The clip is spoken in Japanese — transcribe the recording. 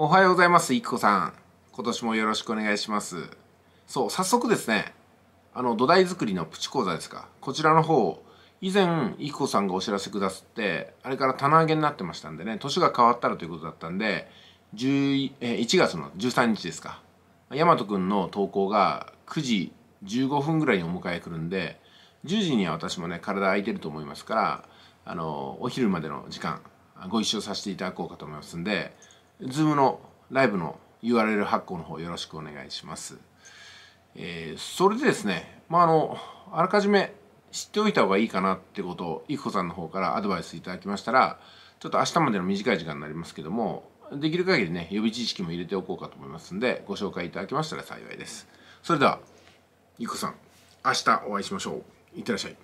おはようございます、いくこさん。今年もよろしくお願いします。そう、早速ですね、あの、土台作りのプチ講座ですか。こちらの方、以前、いくこさんがお知らせくださって、あれから棚上げになってましたんでね、年が変わったらということだったんで、1月の13日ですか。大和くんの投稿が9時15分ぐらいにお迎え来るんで、10時には私もね、体空いてると思いますから、あの、お昼までの時間、ご一緒させていただこうかと思いますんで、ズームのライブの URL 発行の方よろしくお願いします。えー、それでですね、まあ、あの、あらかじめ知っておいた方がいいかなってことを、いくこさんの方からアドバイスいただきましたら、ちょっと明日までの短い時間になりますけども、できる限りね、予備知識も入れておこうかと思いますんで、ご紹介いただきましたら幸いです。それでは、ゆっこさん、明日お会いしましょう。いってらっしゃい。